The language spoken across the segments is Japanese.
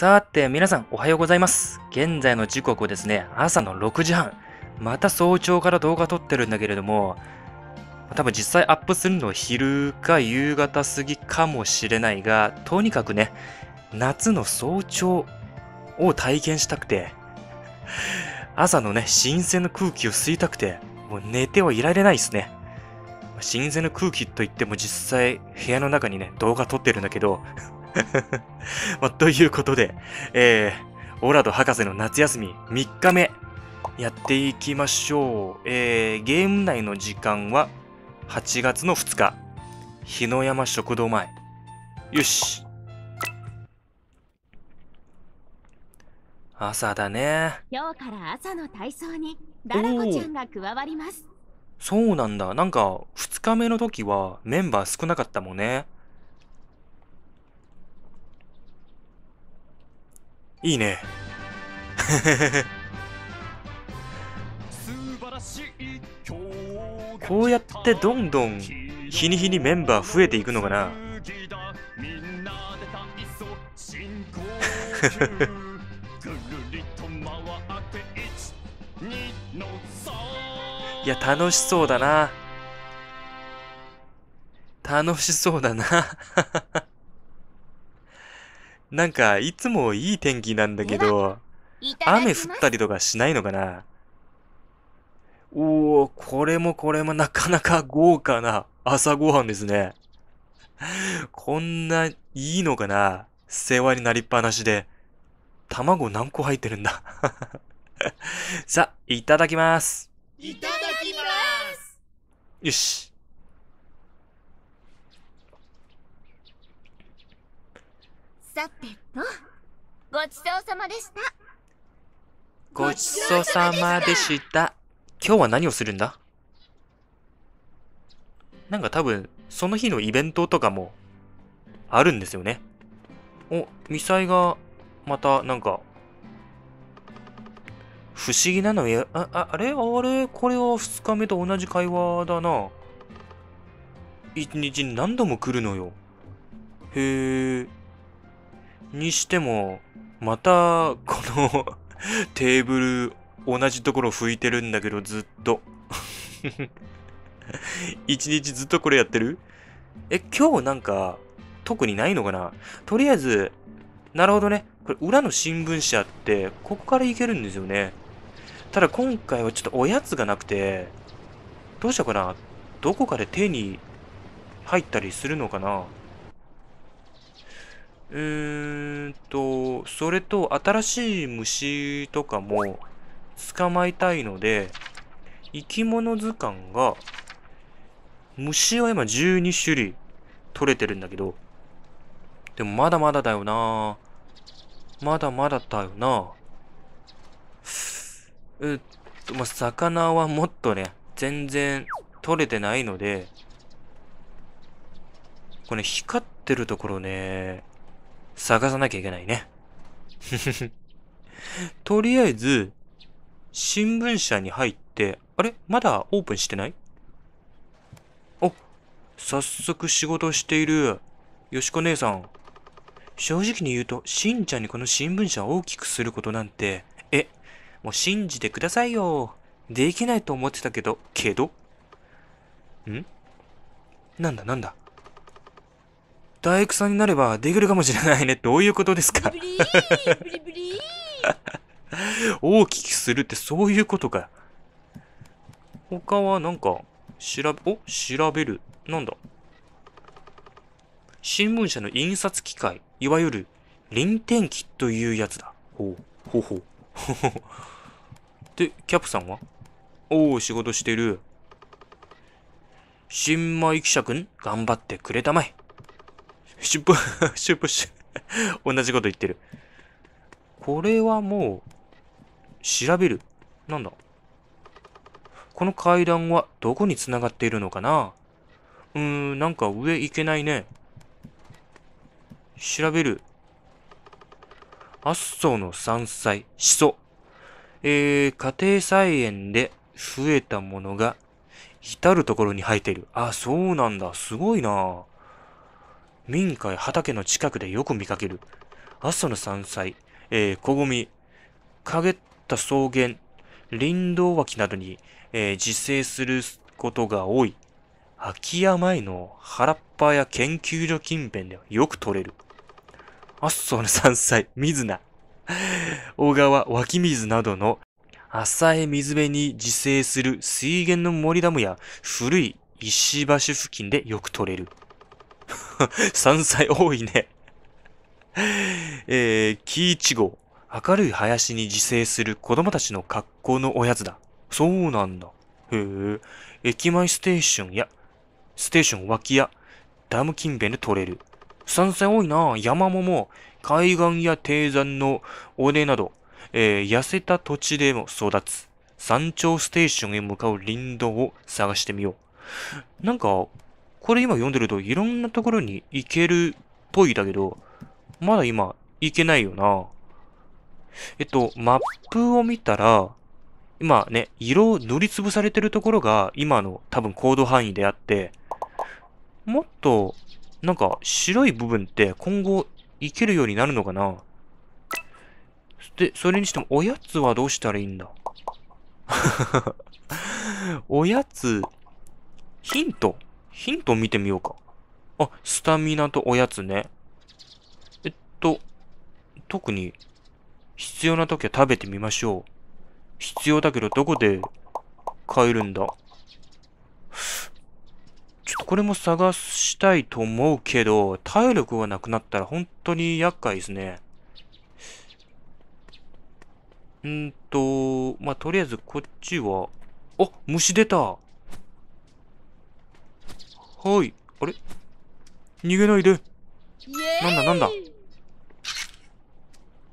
さて、皆さんおはようございます。現在の時刻ですね、朝の6時半。また早朝から動画撮ってるんだけれども、多分実際アップするのは昼か夕方過ぎかもしれないが、とにかくね、夏の早朝を体験したくて、朝のね、新鮮な空気を吸いたくて、もう寝てはいられないですね。新鮮な空気といっても実際部屋の中にね、動画撮ってるんだけど まあ、ということで、えー、オラド博士の夏休み3日目、やっていきましょう。えー、ゲーム内の時間は8月の2日、日の山食堂前。よし。朝だね。今日から朝の体操に、ダラコちゃんが加わります。そうなんだ。なんか、2日目の時はメンバー少なかったもんね。いいね。こうやってどんどん日に日にメンバー増えていくのかな いや楽しそうだな楽しそうだななんか、いつもいい天気なんだけど、雨降ったりとかしないのかなおお、これもこれもなかなか豪華な朝ごはんですね。こんないいのかな世話になりっぱなしで。卵何個入ってるんだ さ、いただきます。いただきます。よし。さてとごちそうさまでしたごちそうさまでした今日は何をするんだなんか多分その日のイベントとかもあるんですよねおミサイがまたなんか不思議なのや、あ、ああれあれこれは2日目と同じ会話だな。1日に何度も来るのよ。へえ。にしても、また、この テーブル、同じところ拭いてるんだけど、ずっと。一日ずっとこれやってるえ、今日なんか、特にないのかなとりあえず、なるほどね。これ、裏の新聞社って、ここから行けるんですよね。ただ今回はちょっとおやつがなくて、どうしようかな。どこかで手に入ったりするのかなうーんと、それと新しい虫とかも捕まえたいので、生き物図鑑が、虫は今12種類取れてるんだけど、でもまだまだだよなまだまだだよなうっと、まあ、魚はもっとね、全然取れてないので、これ、ね、光ってるところね、探さなきゃいけないね。とりあえず、新聞社に入って、あれまだオープンしてないお、早速仕事している。よしこ姉さん。正直に言うと、しんちゃんにこの新聞社を大きくすることなんて、え、もう信じてくださいよ。できないと思ってたけど、けどんなんだなんだ大工さんになればできるかもしれないね。どういうことですか大きくするってそういうことか。他はなんか、調べ、お調べる。なんだ新聞社の印刷機械、いわゆる臨転機というやつだ。ほう、ほうほう。で、キャプさんはおお、仕事してる。新米記者くん、頑張ってくれたまえ。シュプッ、シュプッシュ。同じこと言ってる。これはもう、調べる。なんだこの階段はどこに繋がっているのかなうーん、なんか上行けないね。調べる。アッソの山菜、シソ。えー、家庭菜園で増えたものが、至るところに生えている。あ、そうなんだ。すごいな民家や畑の近くでよく見かける。阿蘇の山菜、えー、小ごみ、陰った草原、林道脇などに、えー、自生することが多い。空き家前の原っぱや研究所近辺ではよく取れる。阿蘇の山菜、水菜。小川、湧き水などの浅い水辺に自生する水源の森ダムや古い石橋付近でよく取れる。山 菜多いねえー、木一号。明るい林に自生する子供たちの格好のおやつだ。そうなんだ。へえ。駅前ステーションや、ステーション脇や、ダム近辺で取れる。山菜多いな山桃、海岸や低山の尾根など、えー、痩せた土地でも育つ。山頂ステーションへ向かう林道を探してみよう。なんか、これ今読んでるといろんなところに行けるっぽいだけど、まだ今行けないよな。えっと、マップを見たら、今ね、色を塗りつぶされてるところが今の多分行動範囲であって、もっとなんか白い部分って今後いけるようになるのかなで、それにしてもおやつはどうしたらいいんだ おやつ、ヒントヒントを見てみようか。あ、スタミナとおやつね。えっと、特に必要な時は食べてみましょう。必要だけどどこで買えるんだちょっとこれも探したいと思うけど、体力がなくなったら本当に厄介ですね。んーと、まあ、とりあえずこっちは、あ、虫出たはい。あれ逃げないで。なんだなんだ。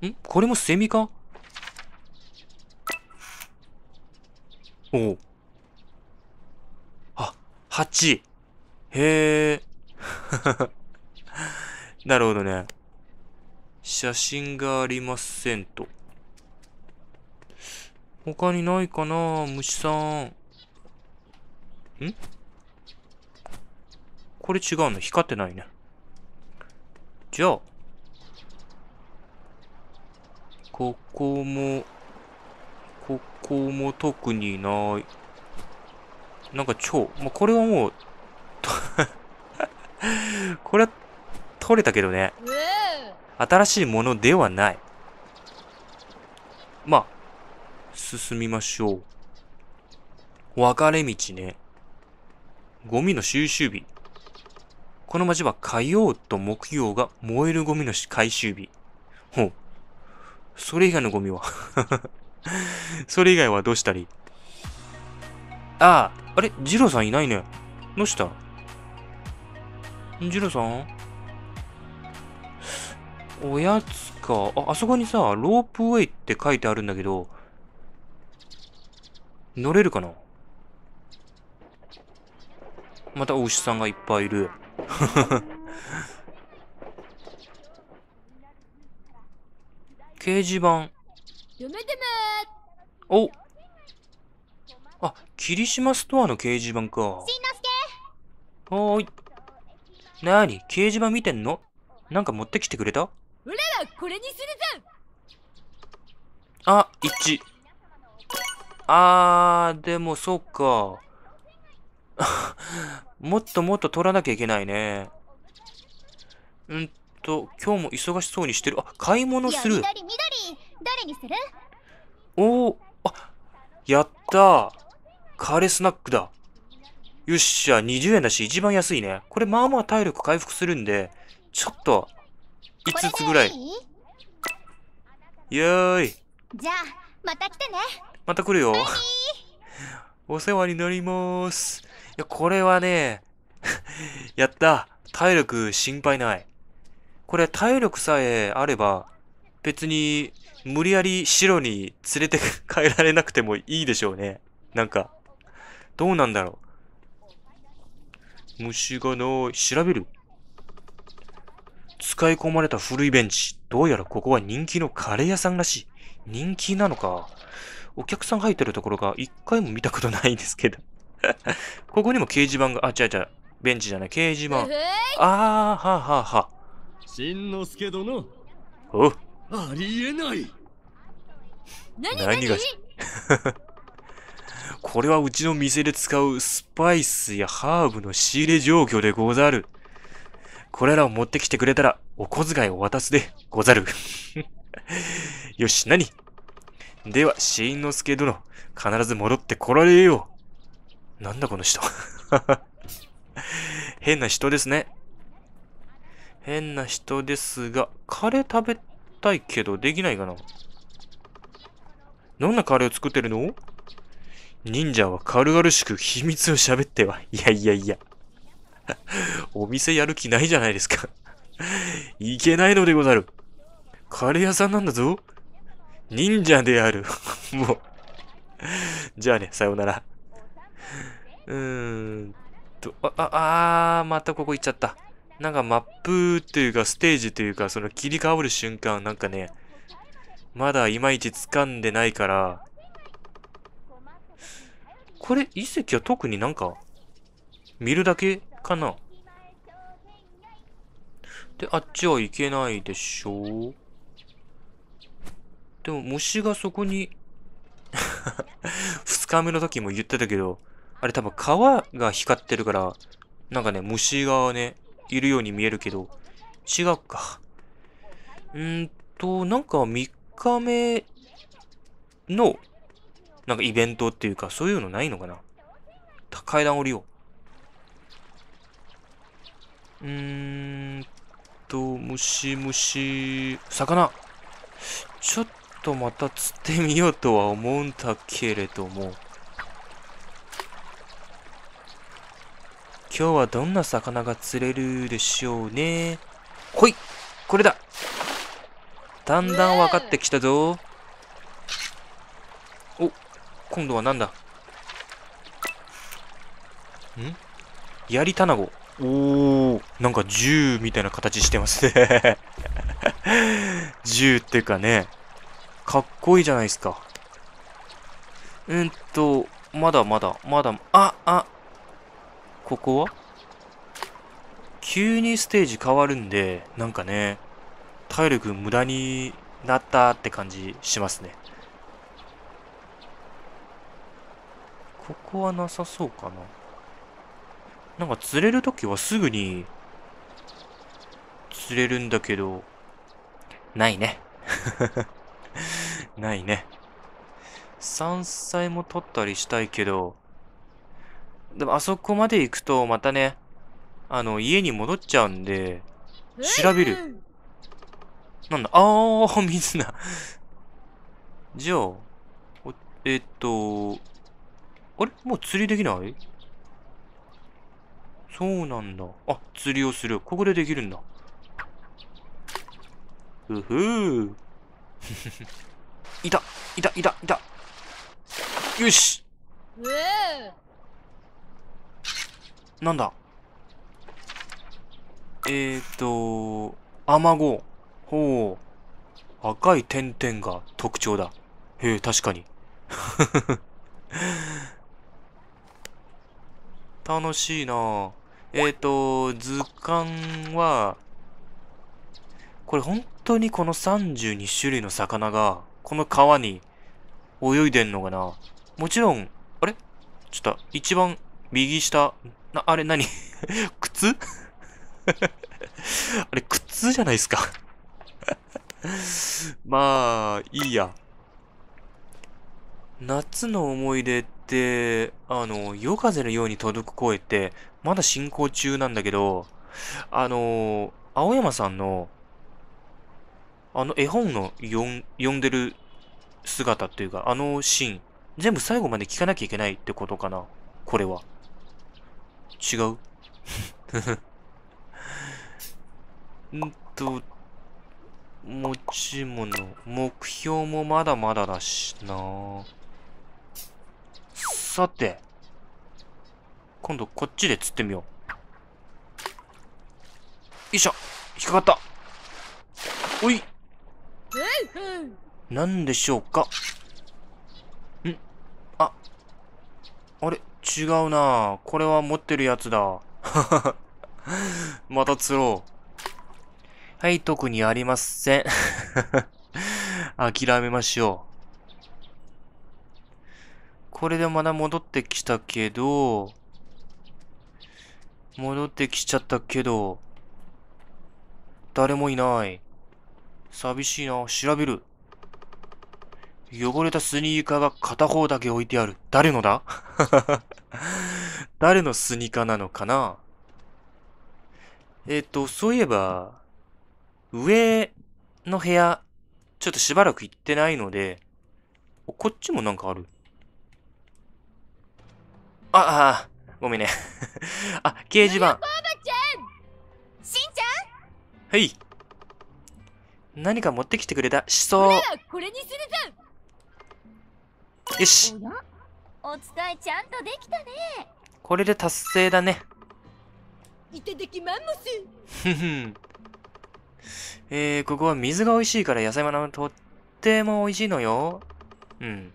んこれもセミかおお。あ、蜂。へえ。なるほどね。写真がありませんと。他にないかな虫さん。んこれ違うの光ってないね。じゃあ、ここも、ここも特にない。なんか超、まあ、これはもう これは取れたけどね。新しいものではない。まあ、進みましょう。分かれ道ね。ゴミの収集日。この町は火曜と木曜が燃えるゴミの回収日。ほう。それ以外のゴミは それ以外はどうしたりああ、あれジローさんいないね。どうしたジローさんおやつか。あ、あそこにさ、ロープウェイって書いてあるんだけど、乗れるかなまたお牛さんがいっぱいいる。掲示板。おあ、霧島ストアの掲示板か。おーい。なに、掲示板見てんのなんか持ってきてくれたあ、1。あー、でもそっか。もっともっと取らなきゃいけないね。うんと、今日も忙しそうにしてる。あ、買い物する。緑、緑、にするおお、あ、やったカレースナックだ。よっしゃ、20円だし、一番安いね。これ、まあまあ体力回復するんで、ちょっと、5つぐらい。イエーい。じゃあ、また来てね。また来るよ。お世話になります。いや、これはね、やった。体力心配ない。これ体力さえあれば、別に無理やり白に連れて帰られなくてもいいでしょうね。なんか、どうなんだろう。虫がない、調べる使い込まれた古いベンチ。どうやらここは人気のカレー屋さんらしい。人気なのか。お客さん入ってるところが一回も見たことないんですけど。ここにも掲示板が、あ、違う違う。ベンチじゃない、掲示板。あーははは。しんのすけ殿。おありえない。何が これはうちの店で使うスパイスやハーブの仕入れ状況でござる。これらを持ってきてくれたら、お小遣いを渡すでござる。よし、何では、しんのすけ殿、必ず戻ってこられよう。なんだこの人 変な人ですね。変な人ですが、カレー食べたいけどできないかな。どんなカレーを作ってるの忍者は軽々しく秘密を喋っては。いやいやいや。お店やる気ないじゃないですかいけないのでござる。カレー屋さんなんだぞ。忍者である もうじゃあね、さようなら。うーんと、あ、あ、あまたここ行っちゃった。なんかマップというかステージというか、その切り替わる瞬間、なんかね、まだいまいち掴んでないから、これ、遺跡は特になんか、見るだけかなで、あっちは行けないでしょうでも、虫がそこに二日目の時も言ってたけど、あれ多分皮が光ってるから、なんかね、虫がね、いるように見えるけど、違うか。うんと、なんか3日目の、なんかイベントっていうか、そういうのないのかな階段降りよう。うーんと、ムシムシ、魚ちょっとまた釣ってみようとは思うんだけれども。今日はどんな魚が釣れるでしょうね。ほいこれだだんだん分かってきたぞ。お、今度は何だんやな卵。おー、なんか銃みたいな形してますね 銃っていうかね、かっこいいじゃないですか。うんと、まだまだ、まだ、あ、あ、ここは急にステージ変わるんで、なんかね、体力無駄になったって感じしますね。ここはなさそうかな。なんか釣れるときはすぐに釣れるんだけど、ないね。ないね。山菜も取ったりしたいけど、でもあそこまで行くとまたね、あの、家に戻っちゃうんで、調べる。なんだ、あー、水な。じゃあ、えっと、あれもう釣りできないそうなんだ。あ、釣りをする。ここでできるんだ。ふふー。いたいたいたいたよし、えーなんだえーと、アマゴ。ほう。赤い点々が特徴だ。へえ、確かに。楽しいなえっ、ー、と、図鑑は、これ本当にこの32種類の魚が、この川に泳いでんのかなもちろん、あれちょっと、一番右下、な、あれ何 靴 あれ、靴じゃないですか まあ、いいや。夏の思い出って、あの、夜風のように届く声って、まだ進行中なんだけど、あの、青山さんの、あの絵本の読んでる姿っていうか、あのシーン、全部最後まで聞かなきゃいけないってことかな、これは。違 うんと、持ち物、目標もまだまだだしなさて、今度こっちで釣ってみよう。よいしょ引っかかったおいなんでしょうかんあ、あれ違うなこれは持ってるやつだ。また釣ろう。はい、特にありません。諦めましょう。これでまだ戻ってきたけど、戻ってきちゃったけど、誰もいない。寂しいな。調べる。汚れたスニーカーが片方だけ置いてある。誰のだ 誰のスニーカーなのかなえっ、ー、と、そういえば、上の部屋、ちょっとしばらく行ってないので、こっちもなんかある。あ、あ、ごめんね。あ、掲示板。しんちゃんはい。何か持ってきてくれた。しそう。よし。お伝えちゃんとできたねこれで達成だねいただきまんすえー、ここは水が美味しいから野菜もとっても美味しいのようん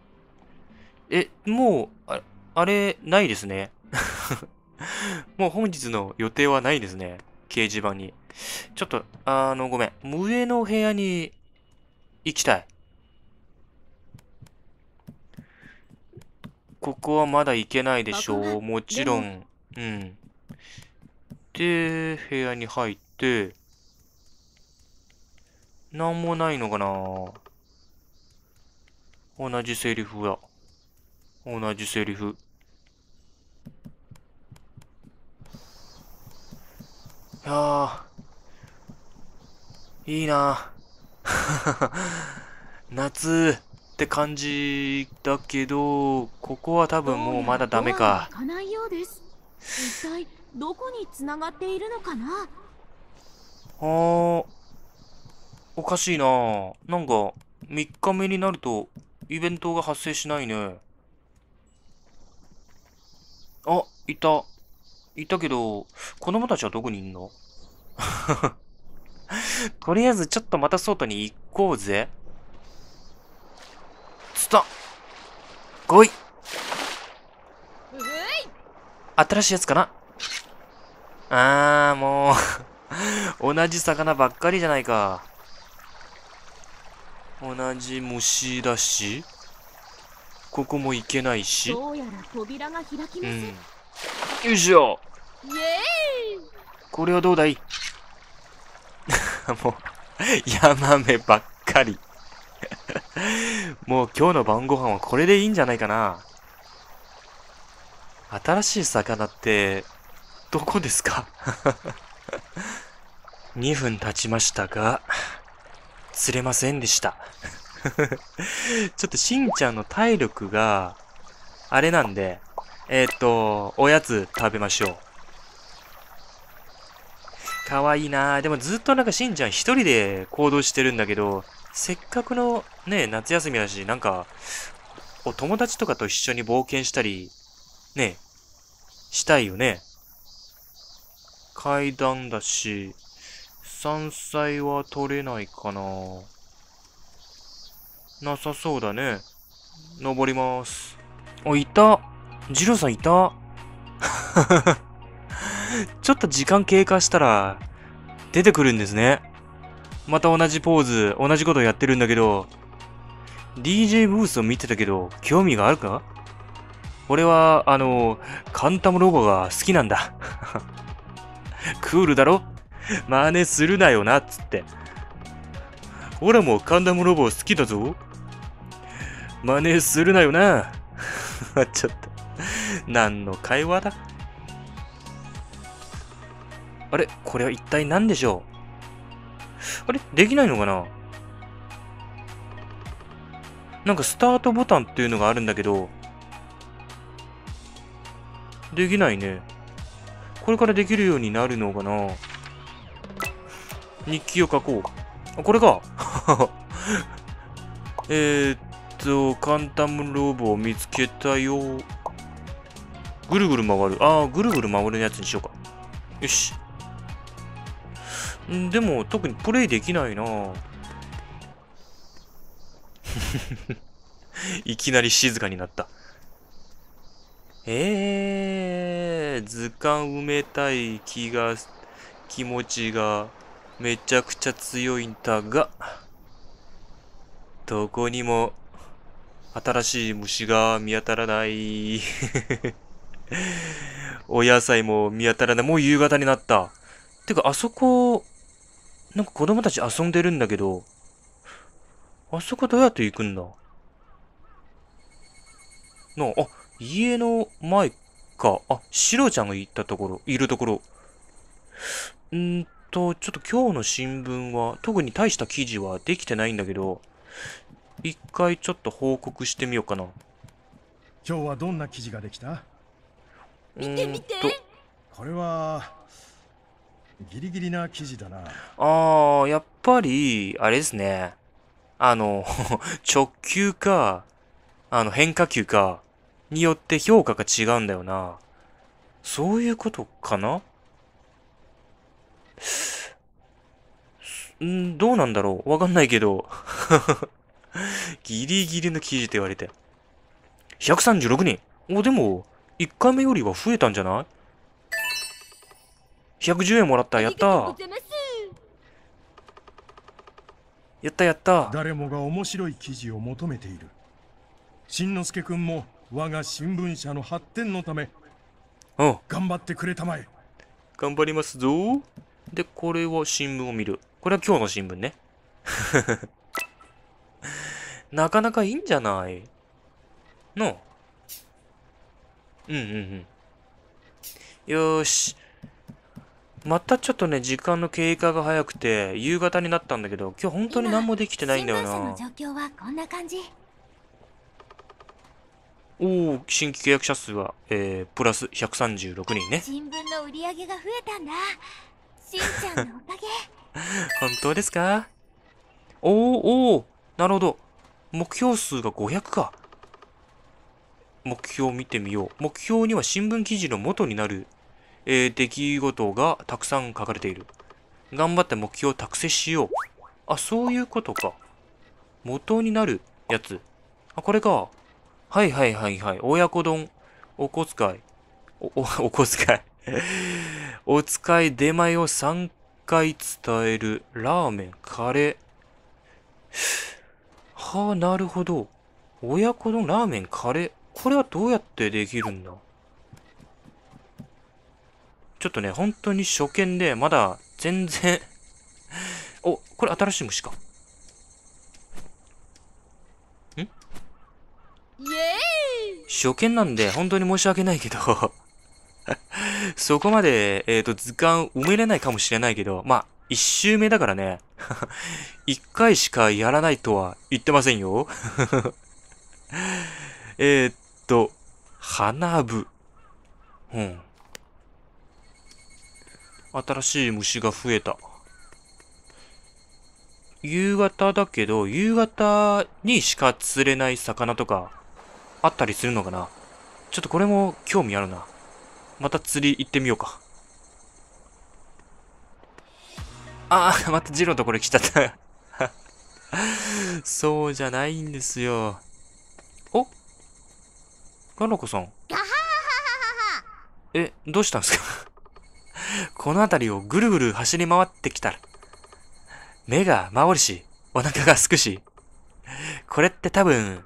えもうああれないですね もう本日の予定はないですね掲示板にちょっとあのごめん上の部屋に行きたいここはまだ行けないでしょう。もちろん。うん。で、部屋に入って、なんもないのかな同じセリフだ。同じセリフ。いやー、いいな 夏って感じだけど、ここは多分もうまだダメか。かないようです。一体どこに繋がっているのかなあおかしいななんか、3日目になると、イベントが発生しないね。あ、いた。いたけど、子供たちはどこにいんの とりあえずちょっとまた外に行こうぜ。ト5位新しいやつかなあーもう 同じ魚ばっかりじゃないか同じ虫だしここも行けないしどうやら扉が開きよいしょこれはどうだい もうヤマメばっかり もう今日の晩ご飯はこれでいいんじゃないかな。新しい魚って、どこですか2 分経ちましたが、釣れませんでした ちょっとしんちゃんの体力が、あれなんで、えっ、と、おやつ食べましょう。かわいいなでもずっとなんかしんちゃん一人で行動してるんだけど、せっかくのね、夏休みだし、なんか、お友達とかと一緒に冒険したり、ね、したいよね。階段だし、山菜は取れないかな。なさそうだね。登ります。お、いたジローさんいた ちょっと時間経過したら、出てくるんですね。また同じポーズ、同じことやってるんだけど、DJ ブースを見てたけど、興味があるか俺は、あの、カンタムロボが好きなんだ。クールだろ真似するなよな、っつって。俺もカンタムロボ好きだぞ。真似するなよな。ちょっと。何の会話だあれこれは一体何でしょうあれできないのかななんかスタートボタンっていうのがあるんだけど、できないね。これからできるようになるのかな日記を書こう。あ、これか えっと、簡単ロボを見つけたよ。ぐるぐる回る。ああ、ぐるぐる回るやつにしようか。よし。んでも特にプレイできないな いきなり静かになった。えー、図鑑埋めたい気が、気持ちがめちゃくちゃ強いんだが、どこにも新しい虫が見当たらない お野菜も見当たらない。もう夕方になった。てか、あそこ、なんか子供たち遊んでるんだけど、あそこどうやって行くんだなあ、家の前か。あ、シロちゃんが行ったところ、いるところ。んと、ちょっと今日の新聞は、特に大した記事はできてないんだけど、一回ちょっと報告してみようかな。今日はどんな記事ができた見て見てこれは、ギリギリな記事だな。ああ、やっぱり、あれですね。あの、直球か、あの、変化球か、によって評価が違うんだよな。そういうことかなんどうなんだろうわかんないけど。ギリギリの記事って言われて。136人お、でも、1回目よりは増えたんじゃない110円もらったやったやったやった誰もが面白い記事を求めているしんのすけくんも我が新聞社の発展のためうん頑張ってくれたまえ頑張りますぞでこれは新聞を見るこれは今日の新聞ね なかなかいいんじゃないのうんうんうんよしまたちょっとね、時間の経過が早くて、夕方になったんだけど、今日本当に何もできてないんだよな。おお、新規契約者数は、えー、プラス136人ね。新聞の売り上げが増えたんだ。しんちゃんのおかげ。本当ですかおおおおなるほど。目標数が500か。目標を見てみよう。目標には新聞記事の元になるえー、出来事がたくさん書かれている。頑張って目標を達成しよう。あ、そういうことか。元になるやつ。あ、これか。はいはいはいはい。親子丼、お小遣い。お、お、お小遣い お使い出前を3回伝える。ラーメン、カレー。はあ、なるほど。親子丼、ラーメン、カレー。これはどうやってできるんだちょっとね、本当に初見で、まだ全然 お、これ新しい虫か。ん初見なんで、本当に申し訳ないけど そこまで、えっ、ー、と、図鑑埋めれないかもしれないけど、まあ、一周目だからね、一回しかやらないとは言ってませんよえっと、花部。うん。新しい虫が増えた。夕方だけど、夕方にしか釣れない魚とか、あったりするのかなちょっとこれも興味あるな。また釣り行ってみようか。ああ、またジローとこれ来ちゃった そうじゃないんですよ。おかのこさん。え、どうしたんですかこの辺りをぐるぐる走り回ってきたら、目が回るし、お腹が空くし、これって多分、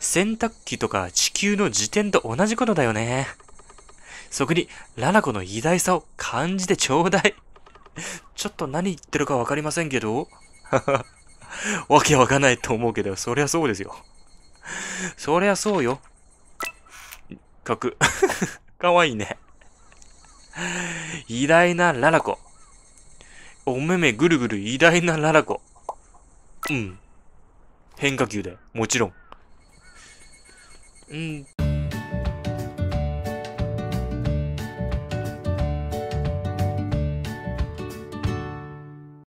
洗濯機とか地球の時点と同じことだよね。そこに、ラナコの偉大さを感じてちょうだい。ちょっと何言ってるかわかりませんけど、わけわかんないと思うけど、そりゃそうですよ。そりゃそうよ。かく。かわいいね。偉大なララコ。おめめぐるぐる偉大なララコ。うん。変化球で、もちろん。うん